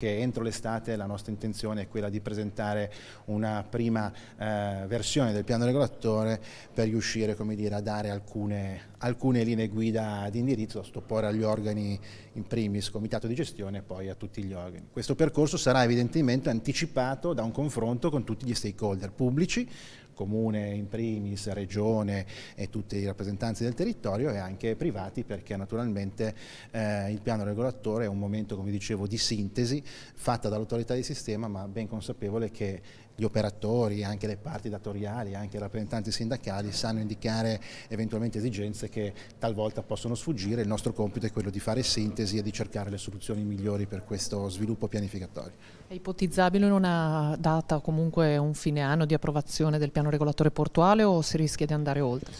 che entro l'estate la nostra intenzione è quella di presentare una prima eh, versione del piano regolatore per riuscire dire, a dare alcune, alcune, linee guida di indirizzo, a stupore agli organi in primis, comitato di gestione e poi a tutti gli organi. Questo percorso sarà evidentemente anticipato da un confronto con tutti gli stakeholder pubblici, comune in primis, regione e tutti i rappresentanti del territorio e anche privati perché naturalmente eh, il piano regolatore è un momento, come dicevo, di sintesi fatta dall'autorità di sistema, ma ben consapevole che gli operatori, anche le parti datoriali, anche i rappresentanti sindacali sanno indicare eventualmente esigenze che talvolta possono sfuggire. Il nostro compito è quello di fare sintesi e di cercare le soluzioni migliori per questo sviluppo pianificatorio. È ipotizzabile una data, comunque un fine anno di approvazione del piano regolatore portuale o si rischia di andare oltre?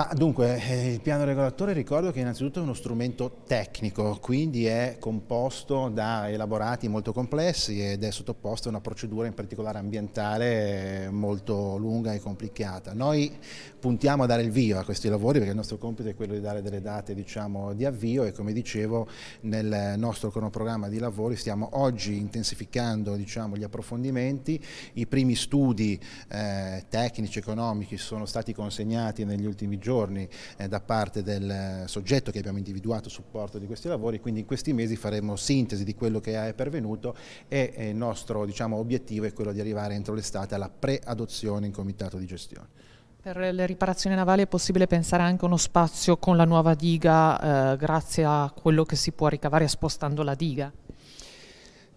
Ma dunque, eh, il piano regolatore ricordo che innanzitutto è uno strumento tecnico, quindi è composto da elaborati molto complessi ed è sottoposto a una procedura in particolare ambientale eh, molto lunga e complicata. Noi puntiamo a dare il via a questi lavori perché il nostro compito è quello di dare delle date diciamo, di avvio e come dicevo nel nostro cronoprogramma di lavori stiamo oggi intensificando diciamo, gli approfondimenti, i primi studi eh, tecnici, economici sono stati consegnati negli ultimi giorni giorni eh, da parte del eh, soggetto che abbiamo individuato a supporto di questi lavori, quindi in questi mesi faremo sintesi di quello che è pervenuto e eh, il nostro diciamo, obiettivo è quello di arrivare entro l'estate alla pre-adozione in comitato di gestione. Per le riparazioni navali è possibile pensare anche a uno spazio con la nuova diga eh, grazie a quello che si può ricavare spostando la diga?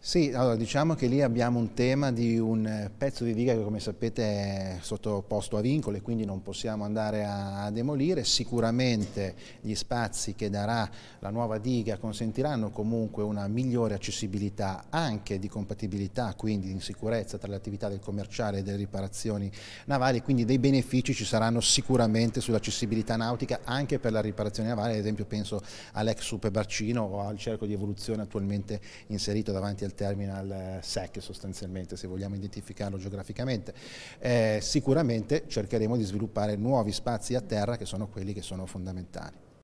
Sì, allora diciamo che lì abbiamo un tema di un eh, pezzo di diga che come sapete è sottoposto a vincole, quindi non possiamo andare a, demolire. Sicuramente gli spazi che darà la nuova diga consentiranno comunque una migliore accessibilità anche di compatibilità, quindi in sicurezza tra le attività del commerciale e delle riparazioni navali, quindi dei benefici ci saranno sicuramente sull'accessibilità nautica anche per la riparazione navale, ad esempio penso all'ex Super Barcino o al cerco di evoluzione attualmente inserito davanti al terminal eh, SEC sostanzialmente, se vogliamo identificarlo geograficamente. Eh, sicuramente cercheremo di sviluppare nuovi spazi a terra che sono quelli che sono fondamentali.